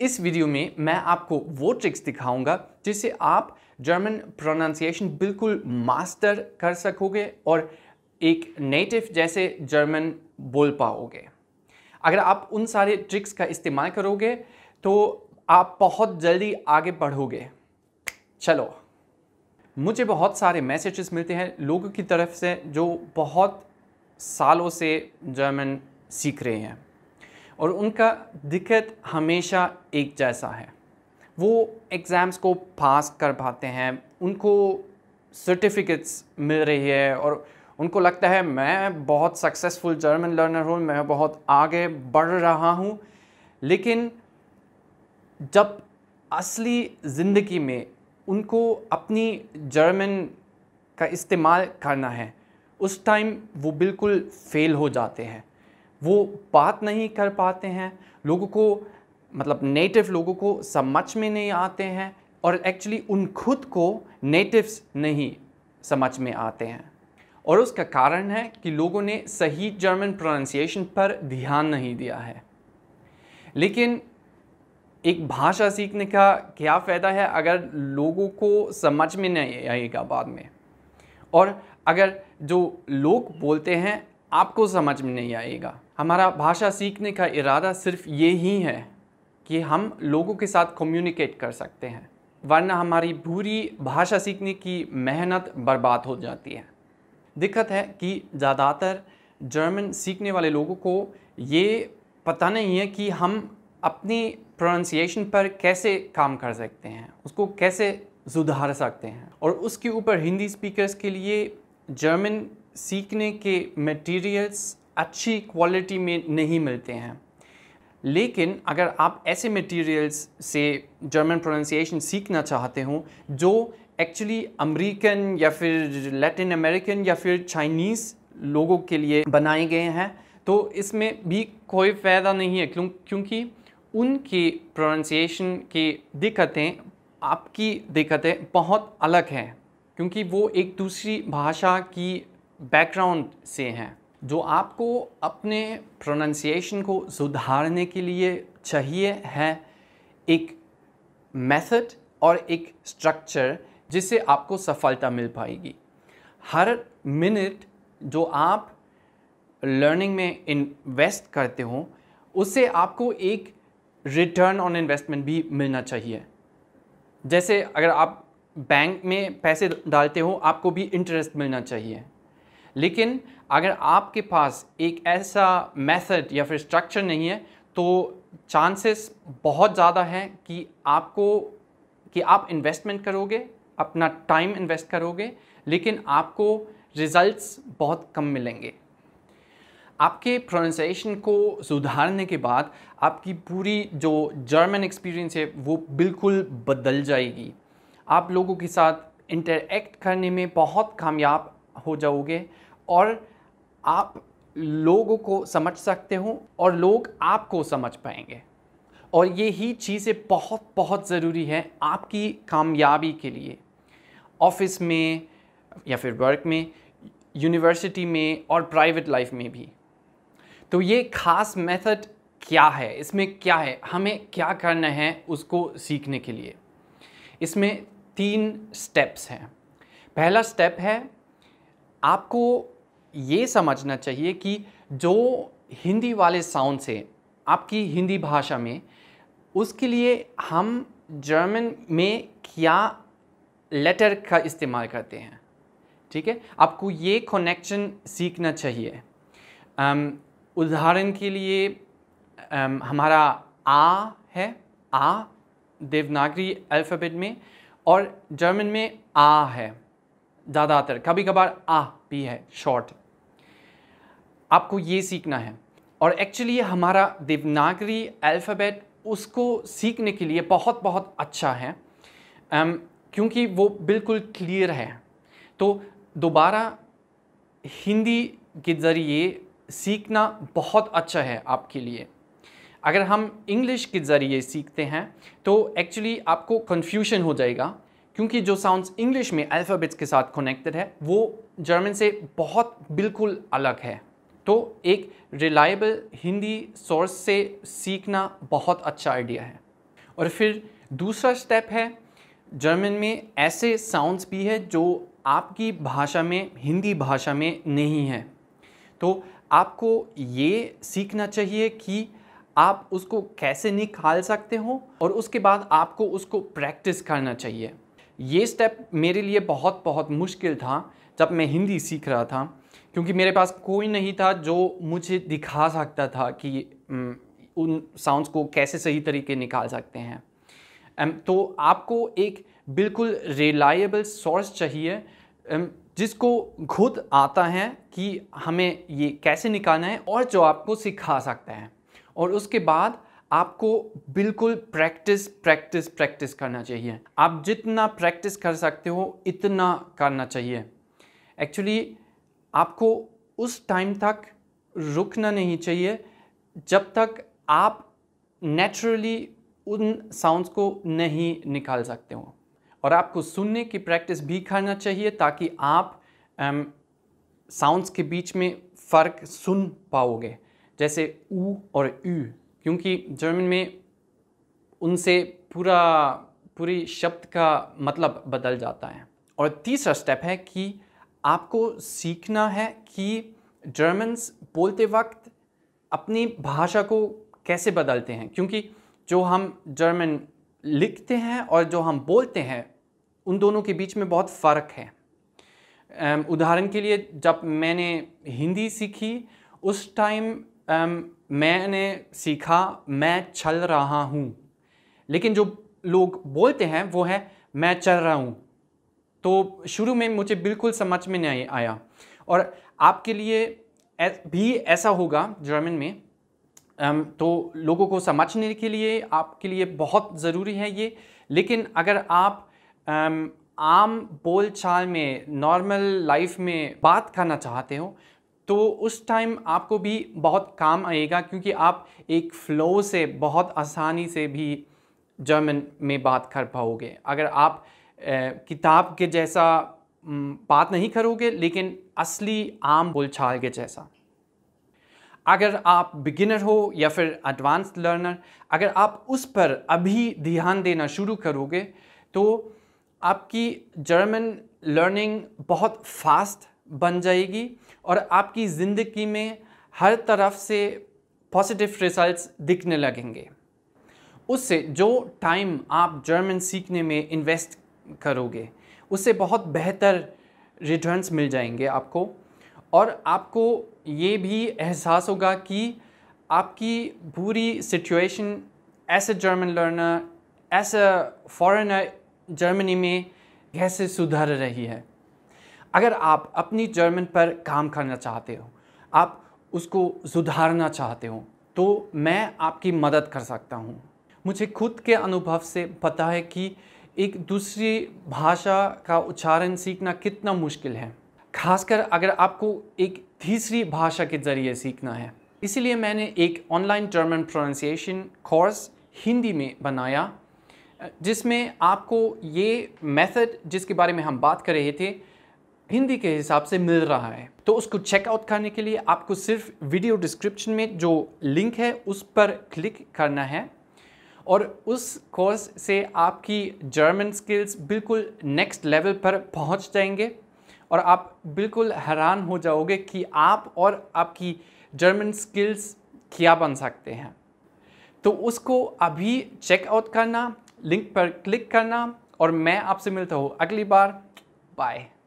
इस वीडियो में मैं आपको वो ट्रिक्स दिखाऊंगा जिससे आप जर्मन प्रोनाउंसिएशन बिल्कुल मास्टर कर सकोगे और एक नेटिव जैसे जर्मन बोल पाओगे अगर आप उन सारे ट्रिक्स का इस्तेमाल करोगे तो आप बहुत जल्दी आगे बढ़ोगे चलो मुझे बहुत सारे मैसेजेस मिलते हैं लोगों की तरफ से जो बहुत सालों से जर्मन सीख रहे हैं और उनका दिक्कत हमेशा एक जैसा है वो एग्ज़ाम्स को पास कर पाते हैं उनको सर्टिफिकेट्स मिल रही है और उनको लगता है मैं बहुत सक्सेसफुल जर्मन लर्नर हूँ मैं बहुत आगे बढ़ रहा हूँ लेकिन जब असली ज़िंदगी में उनको अपनी जर्मन का इस्तेमाल करना है उस टाइम वो बिल्कुल फ़ेल हो जाते हैं वो बात नहीं कर पाते हैं लोगों को मतलब नेटिव लोगों को समझ में नहीं आते हैं और एक्चुअली उन खुद को नेटिव्स नहीं समझ में आते हैं और उसका कारण है कि लोगों ने सही जर्मन प्रोनाउंसिएशन पर ध्यान नहीं दिया है लेकिन एक भाषा सीखने का क्या फ़ायदा है अगर लोगों को समझ में नहीं आएगा बाद में और अगर जो लोग बोलते हैं आपको समझ में नहीं आएगा हमारा भाषा सीखने का इरादा सिर्फ ये ही है कि हम लोगों के साथ कम्युनिकेट कर सकते हैं वरना हमारी पूरी भाषा सीखने की मेहनत बर्बाद हो जाती है दिक्कत है कि ज़्यादातर जर्मन सीखने वाले लोगों को ये पता नहीं है कि हम अपनी प्रोनाउंसिएशन पर कैसे काम कर सकते हैं उसको कैसे सुधार सकते हैं और उसके ऊपर हिंदी स्पीकर्स के लिए जर्मन सीखने के मटेरियल्स अच्छी क्वालिटी में नहीं मिलते हैं लेकिन अगर आप ऐसे मटेरियल्स से जर्मन प्रोनाउंसिएशन सीखना चाहते हो जो एक्चुअली अमेरिकन या फिर लैटिन अमेरिकन या फिर चाइनीज़ लोगों के लिए बनाए गए हैं तो इसमें भी कोई फ़ायदा नहीं है क्यों क्योंकि उनके प्रोनाउंसिएशन की दिक्कतें आपकी दिक्कतें बहुत अलग हैं क्योंकि वो एक दूसरी भाषा की बैकग्राउंड से हैं जो आपको अपने प्रोनाशिएशन को सुधारने के लिए चाहिए है एक मेथड और एक स्ट्रक्चर जिससे आपको सफलता मिल पाएगी हर मिनट जो आप लर्निंग में इन्वेस्ट करते हो उससे आपको एक रिटर्न ऑन इन्वेस्टमेंट भी मिलना चाहिए जैसे अगर आप बैंक में पैसे डालते हो आपको भी इंटरेस्ट मिलना चाहिए लेकिन अगर आपके पास एक ऐसा मेथड या फिर स्ट्रक्चर नहीं है तो चांसेस बहुत ज़्यादा हैं कि आपको कि आप इन्वेस्टमेंट करोगे अपना टाइम इन्वेस्ट करोगे लेकिन आपको रिजल्ट्स बहुत कम मिलेंगे आपके प्रोनाउंसिएशन को सुधारने के बाद आपकी पूरी जो जर्मन एक्सपीरियंस है वो बिल्कुल बदल जाएगी आप लोगों के साथ इंटरेक्ट करने में बहुत कामयाब हो जाओगे और आप लोगों को समझ सकते हो और लोग आपको समझ पाएंगे और ये ही चीज़ें बहुत बहुत ज़रूरी है आपकी कामयाबी के लिए ऑफिस में या फिर वर्क में यूनिवर्सिटी में और प्राइवेट लाइफ में भी तो ये खास मेथड क्या है इसमें क्या है हमें क्या करना है उसको सीखने के लिए इसमें तीन स्टेप्स हैं पहला स्टेप है आपको ये समझना चाहिए कि जो हिंदी वाले साउंड से आपकी हिंदी भाषा में उसके लिए हम जर्मन में क्या लेटर का इस्तेमाल करते हैं ठीक है आपको ये कनेक्शन सीखना चाहिए उदाहरण के लिए आम, हमारा आ है आ देवनागरी अल्फ़ाबेट में और जर्मन में आ है ज़्यादातर कभी कभार आ भी है शॉर्ट आपको ये सीखना है और एक्चुअली हमारा देवनागरी अल्फ़ाबेट उसको सीखने के लिए बहुत बहुत अच्छा है um, क्योंकि वो बिल्कुल क्लियर है तो दोबारा हिंदी के ज़रिए सीखना बहुत अच्छा है आपके लिए अगर हम इंग्लिश के ज़रिए सीखते हैं तो एक्चुअली आपको कन्फ्यूशन हो जाएगा क्योंकि जो साउंड्स इंग्लिश में अल्फ़ाबेट्स के साथ कनेक्टेड है वो जर्मन से बहुत बिल्कुल अलग है तो एक रिलायबल हिंदी सोर्स से सीखना बहुत अच्छा आइडिया है और फिर दूसरा स्टेप है जर्मन में ऐसे साउंड्स भी है जो आपकी भाषा में हिंदी भाषा में नहीं है तो आपको ये सीखना चाहिए कि आप उसको कैसे निकाल सकते हो और उसके बाद आपको उसको प्रैक्टिस करना चाहिए ये स्टेप मेरे लिए बहुत बहुत मुश्किल था जब मैं हिंदी सीख रहा था क्योंकि मेरे पास कोई नहीं था जो मुझे दिखा सकता था कि उन साउंड्स को कैसे सही तरीके निकाल सकते हैं तो आपको एक बिल्कुल रिलायबल सोर्स चाहिए जिसको खुद आता है कि हमें ये कैसे निकालना है और जो आपको सिखा सकता है और उसके बाद आपको बिल्कुल प्रैक्टिस प्रैक्टिस प्रैक्टिस करना चाहिए आप जितना प्रैक्टिस कर सकते हो इतना करना चाहिए एक्चुअली आपको उस टाइम तक रुकना नहीं चाहिए जब तक आप नेचुरली उन साउंड्स को नहीं निकाल सकते हो और आपको सुनने की प्रैक्टिस भी करना चाहिए ताकि आप साउंड्स के बीच में फ़र्क सुन पाओगे जैसे ऊ और ऊ क्योंकि जर्मन में उनसे पूरा पूरी शब्द का मतलब बदल जाता है और तीसरा स्टेप है कि आपको सीखना है कि जर्मन्स बोलते वक्त अपनी भाषा को कैसे बदलते हैं क्योंकि जो हम जर्मन लिखते हैं और जो हम बोलते हैं उन दोनों के बीच में बहुत फ़र्क है उदाहरण के लिए जब मैंने हिंदी सीखी उस टाइम मैंने सीखा मैं चल रहा हूँ लेकिन जो लोग बोलते हैं वो है मैं चल रहा हूँ तो शुरू में मुझे बिल्कुल समझ में नहीं आया और आपके लिए भी ऐसा होगा जर्मन में तो लोगों को समझने के लिए आपके लिए बहुत ज़रूरी है ये लेकिन अगर आप आम बोल चाल में नॉर्मल लाइफ में बात करना चाहते हो तो उस टाइम आपको भी बहुत काम आएगा क्योंकि आप एक फ़्लो से बहुत आसानी से भी जर्मन में बात कर पाओगे अगर आप किताब के जैसा बात नहीं करोगे लेकिन असली आम बोलचाल के जैसा अगर आप बिगिनर हो या फिर एडवांस लर्नर अगर आप उस पर अभी ध्यान देना शुरू करोगे तो आपकी जर्मन लर्निंग बहुत फास्ट बन जाएगी और आपकी ज़िंदगी में हर तरफ से पॉजिटिव रिजल्ट्स दिखने लगेंगे उससे जो टाइम आप जर्मन सीखने में इन्वेस्ट करोगे उससे बहुत बेहतर रिटर्न्स मिल जाएंगे आपको और आपको ये भी एहसास होगा कि आपकी पूरी situation as a German learner as a foreigner Germany में कैसे सुधर रही है अगर आप अपनी जर्मन पर काम करना चाहते हो आप उसको सुधारना चाहते हो तो मैं आपकी मदद कर सकता हूँ मुझे खुद के अनुभव से पता है कि एक दूसरी भाषा का उच्चारण सीखना कितना मुश्किल है खासकर अगर आपको एक तीसरी भाषा के ज़रिए सीखना है इसीलिए मैंने एक online term and pronunciation course Hindi में बनाया जिसमें आपको ये मेथड जिसके बारे में हम बात कर रहे थे हिंदी के हिसाब से मिल रहा है तो उसको चेकआउट करने के लिए आपको सिर्फ वीडियो डिस्क्रिप्शन में जो लिंक है उस पर क्लिक करना है और उस कोर्स से आपकी जर्मन स्किल्स बिल्कुल नेक्स्ट लेवल पर पहुंच जाएंगे और आप बिल्कुल हैरान हो जाओगे कि आप और आपकी जर्मन स्किल्स क्या बन सकते हैं तो उसको अभी चेकआउट करना लिंक पर क्लिक करना और मैं आपसे मिलता हूँ अगली बार बाय